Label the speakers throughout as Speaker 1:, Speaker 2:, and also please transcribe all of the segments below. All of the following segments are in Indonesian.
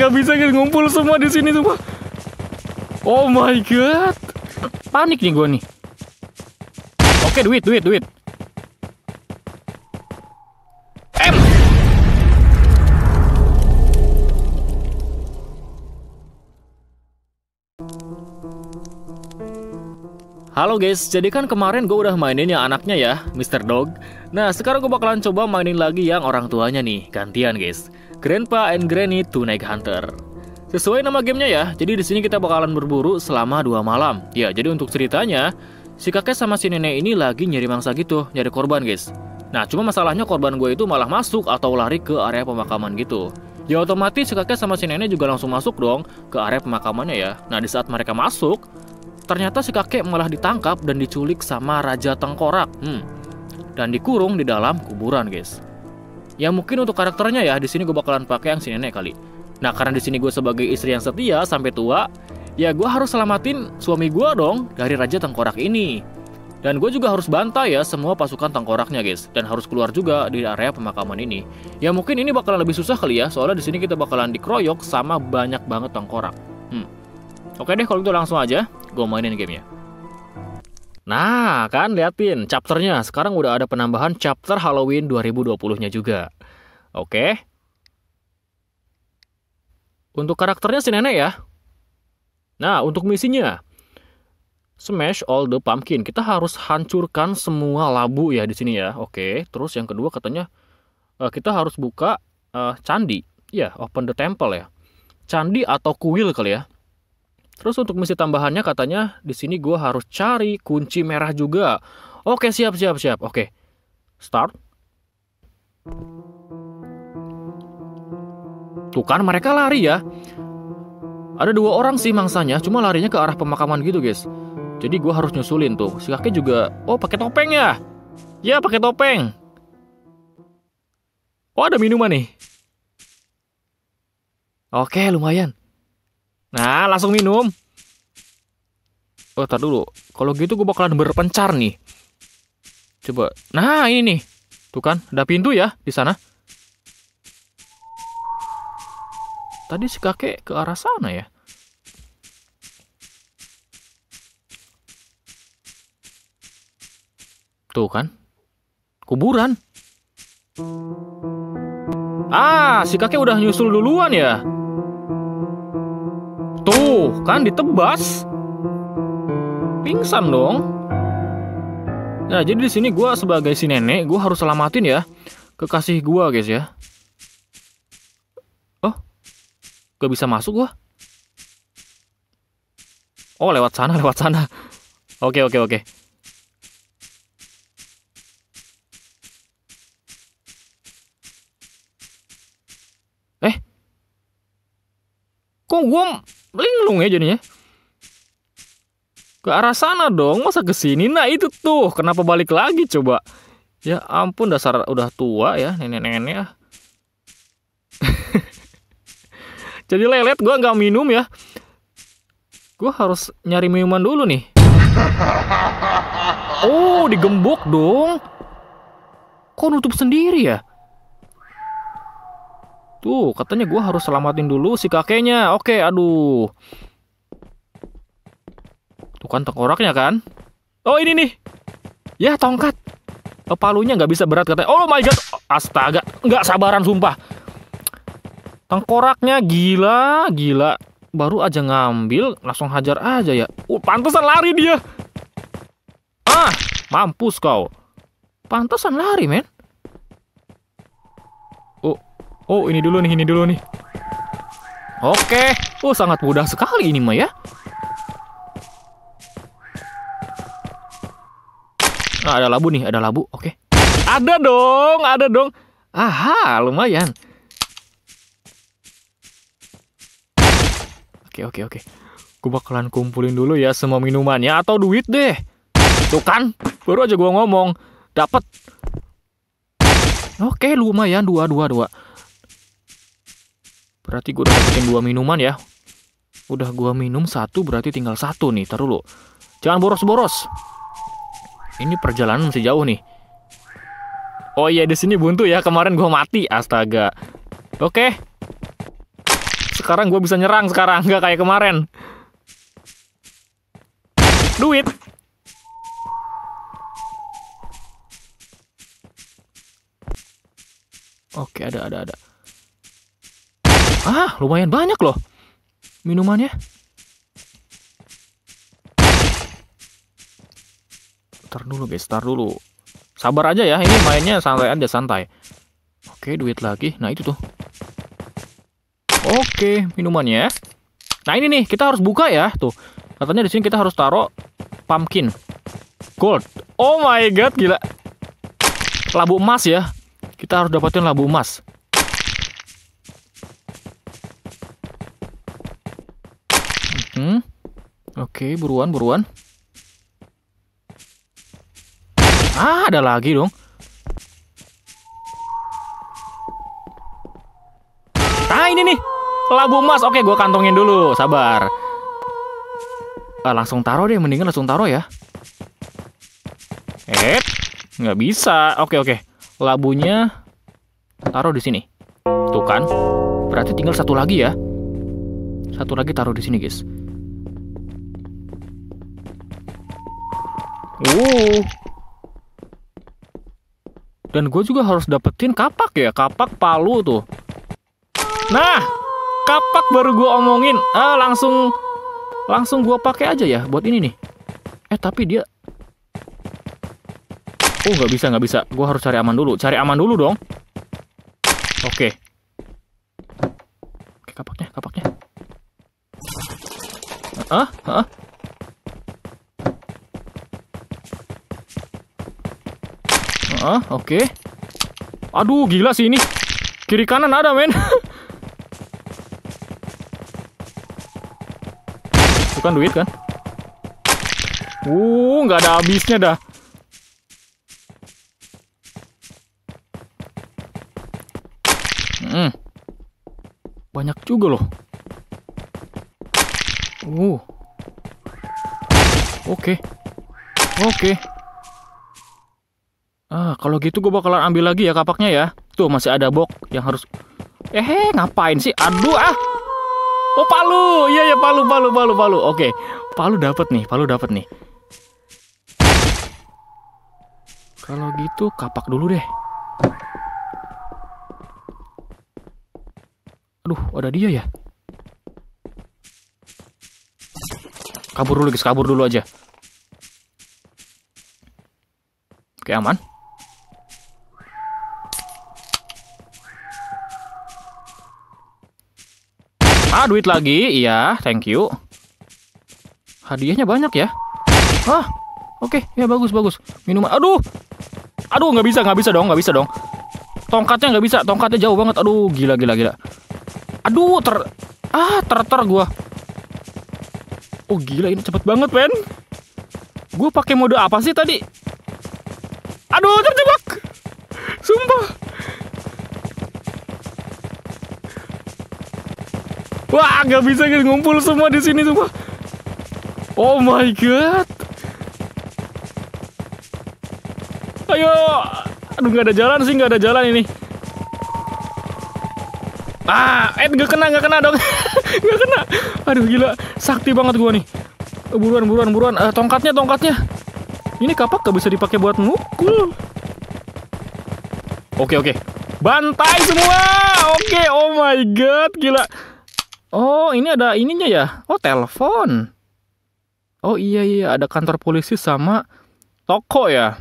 Speaker 1: nggak bisa ngumpul semua di sini semua. Oh my god. Panik nih gue nih. Oke, duit, duit, duit. Halo guys, jadi kan kemarin gue udah mainin yang anaknya ya, Mr. Dog. Nah, sekarang gue bakalan coba mainin lagi yang orang tuanya nih, gantian guys. Grandpa and Granny Tonight Hunter. Sesuai nama gamenya ya, jadi di sini kita bakalan berburu selama dua malam. Ya, jadi untuk ceritanya, si kakek sama si nenek ini lagi nyari mangsa gitu, nyari korban guys. Nah, cuma masalahnya korban gue itu malah masuk atau lari ke area pemakaman gitu. Ya otomatis si kakek sama si nenek juga langsung masuk dong ke area pemakamannya ya. Nah, di saat mereka masuk, Ternyata si kakek malah ditangkap dan diculik sama Raja Tengkorak. Hmm. Dan dikurung di dalam kuburan, guys. Ya mungkin untuk karakternya ya, di sini gue bakalan pakai yang si nenek kali. Nah, karena di sini gue sebagai istri yang setia sampai tua, ya gue harus selamatin suami gue dong dari Raja Tengkorak ini. Dan gue juga harus bantai ya semua pasukan tengkoraknya guys dan harus keluar juga di area pemakaman ini. Ya mungkin ini bakalan lebih susah kali ya soalnya di sini kita bakalan dikeroyok sama banyak banget tengkorak. Hmm. Oke deh kalau gitu langsung aja gue mainin gamenya. Nah, kan liatin chapternya. Sekarang udah ada penambahan chapter Halloween 2020-nya juga. Oke. Untuk karakternya si nenek ya. Nah, untuk misinya. Smash all the pumpkin. Kita harus hancurkan semua labu ya di sini ya. Oke, terus yang kedua katanya eh, kita harus buka uh, candi. Ya, yeah, open the temple ya. Candi atau kuil kali ya. Terus untuk misi tambahannya katanya di sini gue harus cari kunci merah juga. Oke siap siap siap. Oke, start. Tuh kan mereka lari ya. Ada dua orang sih mangsanya, cuma larinya ke arah pemakaman gitu guys. Jadi gue harus nyusulin tuh. Si kakek juga, oh pakai topeng ya? Ya pakai topeng. Oh ada minuman nih. Oke lumayan. Nah, langsung minum. Oh, tar dulu. Kalau gitu gue bakalan berpencar nih. Coba. Nah, ini nih. Tuh kan, ada pintu ya di sana. Tadi si kakek ke arah sana ya. Tuh kan. Kuburan. Ah, si kakek udah nyusul duluan ya. Tuh, kan ditebas. Pingsan dong. Nah, jadi di sini gue sebagai si nenek, gue harus selamatin ya kekasih gue, guys ya. Oh, gak bisa masuk gue. Oh, lewat sana, lewat sana. Oke, oke, oke. Eh, kok gue linglung ya jadinya ke arah sana dong masa ke sini nah itu tuh kenapa balik lagi coba ya ampun dasar udah tua ya nenek-nenek ya jadi lelet gue nggak minum ya gue harus nyari minuman dulu nih oh digembok dong kok nutup sendiri ya Tuh, katanya gue harus selamatin dulu si kakeknya. Oke, aduh. Tuh kan tengkoraknya kan? Oh, ini nih. Ya, tongkat. Palunya nggak bisa berat katanya. Oh my god. Astaga, nggak sabaran sumpah. Tengkoraknya gila, gila. Baru aja ngambil, langsung hajar aja ya. Uh, pantesan lari dia. Ah, mampus kau. Pantesan lari, men. Oh, ini dulu nih, ini dulu nih. Oke. Oh, sangat mudah sekali ini mah ya. Nah, ada labu nih, ada labu. Oke. Ada dong, ada dong. Aha, lumayan. Oke, oke, oke. Gue bakalan kumpulin dulu ya semua minumannya atau duit deh. Itu kan, baru aja gua ngomong. Dapat. Oke, lumayan. Dua, dua, dua. Berarti gue udah dapetin dua minuman ya. Udah gue minum satu berarti tinggal satu nih. Taruh lo. Jangan boros-boros. Ini perjalanan masih jauh nih. Oh iya di sini buntu ya. Kemarin gue mati. Astaga. Oke. Sekarang gue bisa nyerang sekarang Gak kayak kemarin. Duit. Oke, ada ada ada. Ah, lumayan banyak loh minumannya. Ntar dulu guys, ntar dulu. Sabar aja ya, ini mainnya santai aja, santai. Oke, duit lagi. Nah, itu tuh. Oke, minumannya. Nah, ini nih, kita harus buka ya. Tuh, katanya di sini kita harus taruh pumpkin. Gold. Oh my god, gila. Labu emas ya. Kita harus dapetin labu emas. Oke, buruan, buruan. Ah, ada lagi dong. Nah, ini nih. Labu emas. Oke, gue kantongin dulu. Sabar. Ah, langsung taruh deh. Mendingan langsung taruh ya. Eh, nggak bisa. Oke, oke. Labunya taruh di sini. Tuh kan. Berarti tinggal satu lagi ya. Satu lagi taruh di sini, guys. Wow. Dan gue juga harus dapetin kapak ya, kapak palu tuh. Nah, kapak baru gue omongin. Ah, langsung langsung gue pakai aja ya buat ini nih. Eh tapi dia, oh nggak bisa nggak bisa. Gue harus cari aman dulu, cari aman dulu dong. Oke. Oke kapaknya, kapaknya. Ah, ah, Heeh, oke. Okay. Aduh, gila sih ini. Kiri kanan ada, men. Bukan duit kan? Uh, nggak ada habisnya dah. Hmm. Banyak juga loh. Uh. Oke. Okay. Oke. Okay kalau gitu gue bakalan ambil lagi ya kapaknya ya. Tuh masih ada box yang harus Eh, ngapain sih? Aduh ah. Oh, palu. Iya ya palu palu palu palu. Oke. Palu dapat nih, palu dapat nih. Kalau gitu kapak dulu deh. Aduh, ada dia ya. Kabur dulu guys, kabur dulu aja. Oke, aman. Ah, duit lagi. Iya, thank you. Hadiahnya banyak ya. Hah? Oke, okay. ya bagus, bagus. Minuman. Aduh! Aduh, nggak bisa, nggak bisa dong, nggak bisa dong. Tongkatnya nggak bisa, tongkatnya jauh banget. Aduh, gila, gila, gila. Aduh, ter... Ah, terter gua. Oh, gila, ini cepet banget, men. Gue pakai mode apa sih tadi? Aduh, cepet, Wah, nggak bisa guys ngumpul semua di sini semua. Oh my god. Ayo. Aduh nggak ada jalan sih, nggak ada jalan ini. Ah, eh nggak kena, nggak kena dong. nggak kena. Aduh gila, sakti banget gua nih. Eh, buruan, buruan, buruan. Eh, tongkatnya, tongkatnya. Ini kapak gak bisa dipakai buat mukul. Oke, oke. Bantai semua. Oke, oh my god, gila. Oh, ini ada ininya ya. Oh, telepon. Oh iya iya, ada kantor polisi sama toko ya.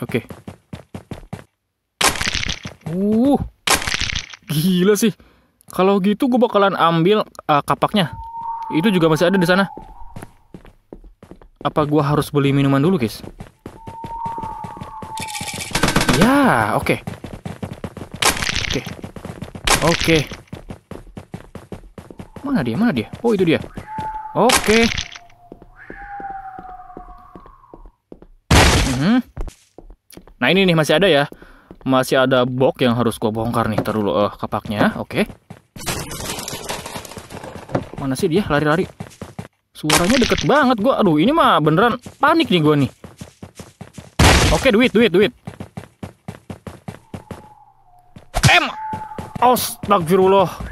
Speaker 1: Oke. Okay. Uh. Gila sih. Kalau gitu gue bakalan ambil uh, kapaknya. Itu juga masih ada di sana. Apa gue harus beli minuman dulu, guys? Ya, oke. Okay. Oke. Okay. Oke. Okay. Mana dia? Mana dia? Oh, itu dia. Oke. Okay. Hmm. Nah, ini nih masih ada ya. Masih ada box yang harus gua bongkar nih. Taruh dulu uh, eh, kapaknya. Oke. Okay. Mana sih dia? Lari-lari. Suaranya deket banget Gua, Aduh, ini mah beneran panik nih gua nih. Oke, okay, duit, duit, duit. Astagfirullah.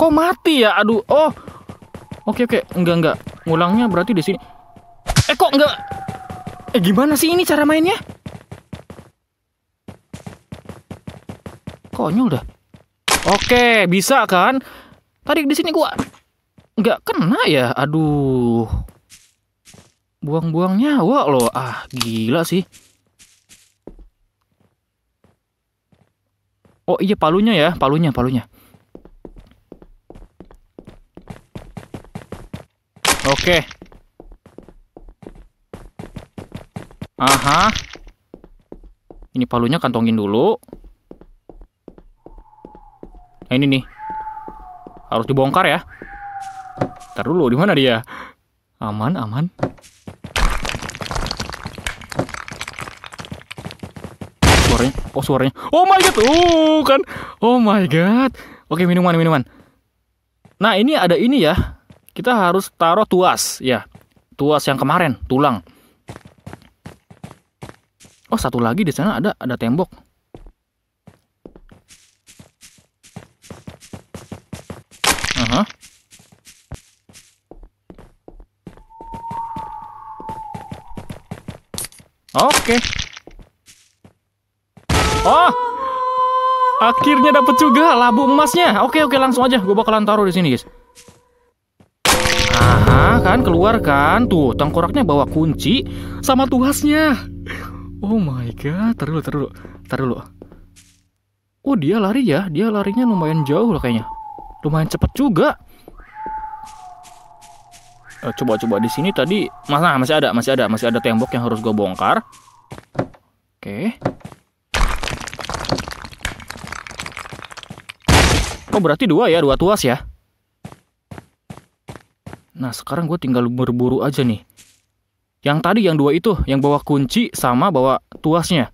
Speaker 1: Kok mati ya? Aduh. Oh. Oke oke. Enggak enggak. Ngulangnya berarti di sini. Eh kok enggak? Eh gimana sih ini cara mainnya? Konyol dah. Oke, bisa kan? Tadi di sini gua nggak kena ya. Aduh. Buang-buang nyawa loh. Ah, gila sih. Oh iya palunya ya, palunya, palunya. Oke. Okay. Aha. Ini palunya kantongin dulu. Nah, ini nih. Harus dibongkar ya. Ntar dulu, di mana dia? Aman, aman. Suaranya, oh suaranya. Oh my god, oh kan. Oh my god. Oke, okay, minuman, minuman. Nah, ini ada ini ya kita harus taruh tuas ya tuas yang kemarin tulang oh satu lagi di sana ada ada tembok Aha. Oke. Oh, akhirnya dapet juga labu emasnya. Oke oke langsung aja, gue bakalan taruh di sini guys. Aha, kan keluar kan? Tuh, tengkoraknya bawa kunci sama tuasnya. Oh my god, terlalu terlalu terlalu. Oh, dia lari ya. Dia larinya lumayan jauh lah kayaknya. Lumayan cepat juga. Eh, coba-coba di sini tadi masa nah, masih ada, masih ada, masih ada tembok yang harus gue bongkar. Oke. Okay. Oh berarti dua ya, dua tuas ya? Nah sekarang gue tinggal berburu aja nih. Yang tadi yang dua itu, yang bawa kunci sama bawa tuasnya.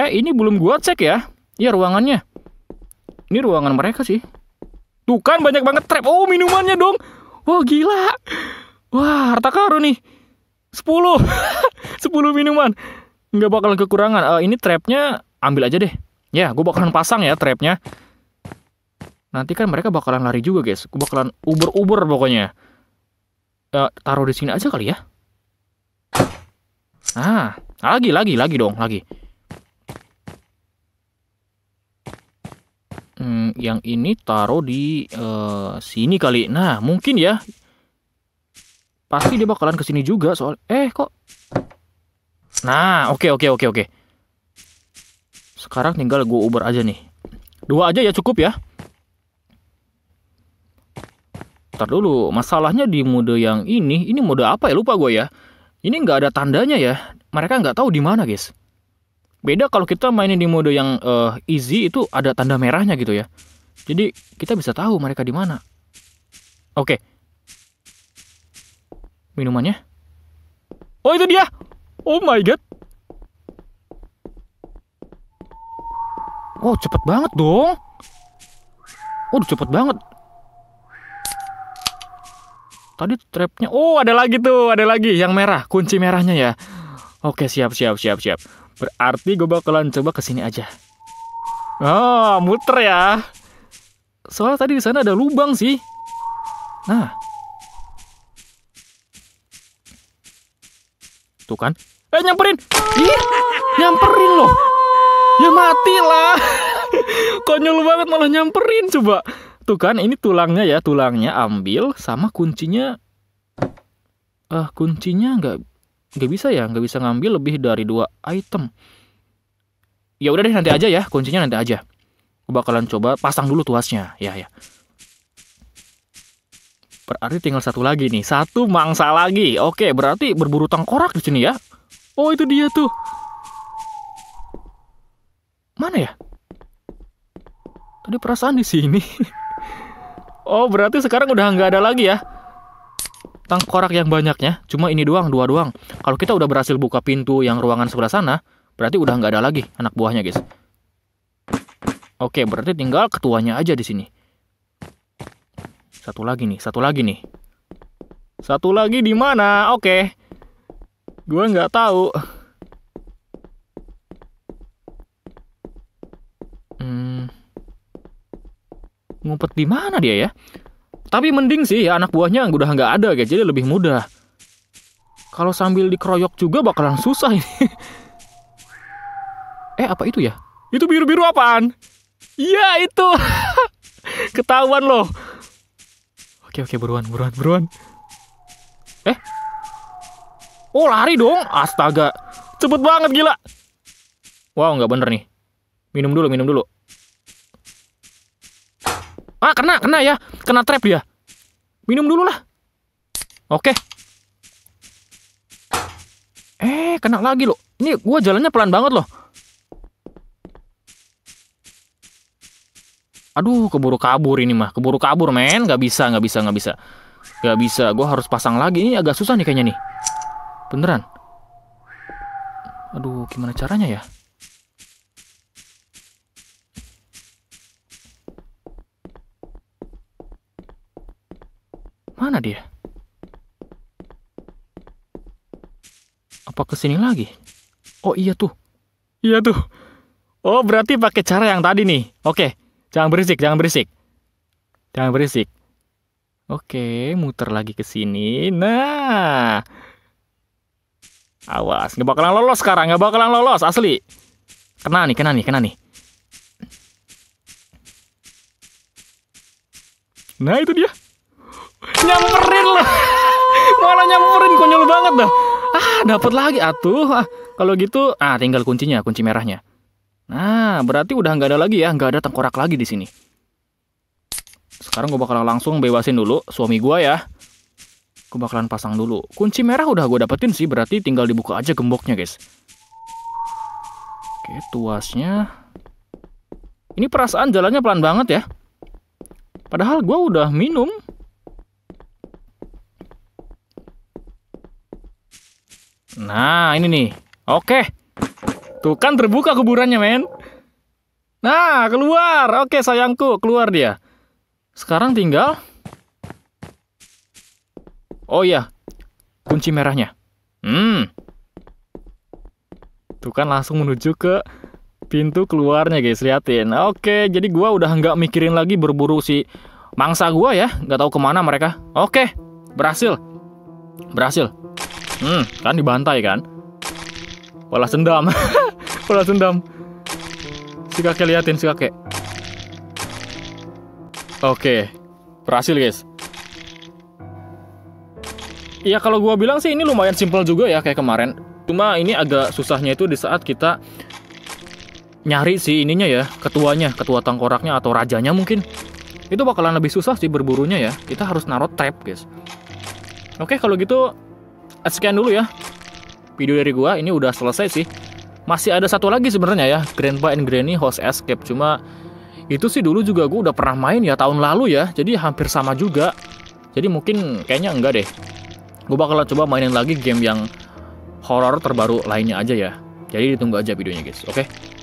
Speaker 1: Eh ini belum gue cek ya. Iya ruangannya. Ini ruangan mereka sih. Tuh kan banyak banget trap. Oh minumannya dong. Wah gila. Wah harta karun nih. sepuluh sepuluh minuman. Nggak bakalan kekurangan. Uh, ini trapnya ambil aja deh. Ya, gue bakalan pasang ya trapnya nanti kan mereka bakalan lari juga guys bakalan uber-uber pokoknya e, taruh di sini aja kali ya ah lagi lagi lagi dong lagi hmm, yang ini taruh di e, sini kali nah mungkin ya pasti dia bakalan kesini juga soal eh kok nah oke okay, oke okay, oke okay, oke sekarang tinggal gue uber aja nih dua aja ya cukup ya Ntar dulu, masalahnya di mode yang ini, ini mode apa ya? Lupa gue ya. Ini nggak ada tandanya ya. Mereka nggak tahu di mana, guys. Beda kalau kita mainin di mode yang uh, easy itu ada tanda merahnya gitu ya. Jadi kita bisa tahu mereka di mana. Oke. Okay. Minumannya? Oh itu dia. Oh my god. oh cepet banget dong. oh cepet banget. Tadi trapnya, oh ada lagi tuh, ada lagi yang merah, kunci merahnya ya. Oke siap siap siap siap. Berarti gue bakalan coba kesini aja. Oh muter ya. Soalnya tadi di sana ada lubang sih. Nah. Tuh kan. Eh nyamperin. Ih, nyamperin loh. Ya matilah. Konyol banget malah nyamperin coba. Tuh kan ini tulangnya ya, tulangnya ambil sama kuncinya. uh, kuncinya nggak nggak bisa ya, nggak bisa ngambil lebih dari dua item. Ya udah deh nanti aja ya, kuncinya nanti aja. Aku bakalan coba pasang dulu tuasnya, ya ya. Berarti tinggal satu lagi nih, satu mangsa lagi. Oke, berarti berburu tengkorak di sini ya. Oh itu dia tuh. Mana ya? Tadi perasaan di sini. Oh berarti sekarang udah nggak ada lagi ya tangkorak yang banyaknya. Cuma ini doang, dua doang. Kalau kita udah berhasil buka pintu yang ruangan sebelah sana, berarti udah nggak ada lagi anak buahnya guys. Oke, berarti tinggal ketuanya aja di sini. Satu lagi nih, satu lagi nih. Satu lagi di mana? Oke. Gue nggak tahu. ngumpet di mana dia ya? Tapi mending sih anak buahnya udah nggak ada guys, jadi lebih mudah. Kalau sambil dikeroyok juga bakalan susah ini. eh apa itu ya? Itu biru-biru apaan? Iya itu. Ketahuan loh. Oke oke buruan buruan buruan. Eh? Oh lari dong. Astaga. Cepet banget gila. Wow nggak bener nih. Minum dulu minum dulu. Ah, kena, kena ya. Kena trap dia. Minum dulu lah. Oke. Eh, kena lagi loh. Ini gua jalannya pelan banget loh. Aduh, keburu kabur ini mah. Keburu kabur, men. Gak bisa, gak bisa, gak bisa. Gak bisa. Gua harus pasang lagi. Ini agak susah nih kayaknya nih. Beneran. Aduh, gimana caranya ya? Mana dia? Apa kesini lagi? Oh iya tuh. Iya tuh. Oh berarti pakai cara yang tadi nih. Oke. Jangan berisik, jangan berisik. Jangan berisik. Oke, muter lagi ke sini. Nah. Awas, nggak bakalan lolos sekarang, nggak bakalan lolos asli. Kena nih, kena nih, kena nih. Nah, itu dia nyamperin loh malah nyamperin konyol banget dah ah dapat lagi atuh ah kalau gitu ah tinggal kuncinya kunci merahnya nah berarti udah nggak ada lagi ya nggak ada tengkorak lagi di sini sekarang gue bakalan langsung bebasin dulu suami gue ya gue bakalan pasang dulu kunci merah udah gue dapetin sih berarti tinggal dibuka aja gemboknya guys oke tuasnya ini perasaan jalannya pelan banget ya padahal gue udah minum Nah, ini nih. Oke. Tuh kan terbuka kuburannya, men. Nah, keluar. Oke, sayangku, keluar dia. Sekarang tinggal Oh iya, kunci merahnya. Hmm. Tuh kan langsung menuju ke pintu keluarnya, guys. Liatin. Oke, jadi gua udah nggak mikirin lagi berburu si mangsa gua ya. Nggak tahu kemana mereka. Oke, berhasil. Berhasil. Hmm, kan dibantai kan? Pola dendam. pola dendam. Si kakek liatin si kakek. Oke. Berhasil, guys. Ya kalau gua bilang sih ini lumayan simpel juga ya kayak kemarin. Cuma ini agak susahnya itu di saat kita nyari si ininya ya, ketuanya, ketua tangkoraknya atau rajanya mungkin. Itu bakalan lebih susah sih berburunya ya. Kita harus naruh trap, guys. Oke, kalau gitu sekian dulu ya video dari gua. Ini udah selesai sih. Masih ada satu lagi sebenarnya ya, Grandpa and Granny Host Escape. Cuma itu sih dulu juga gua udah pernah main ya tahun lalu ya. Jadi hampir sama juga. Jadi mungkin kayaknya enggak deh. Gue bakalan coba mainin lagi game yang horror terbaru lainnya aja ya. Jadi ditunggu aja videonya guys, oke? Okay?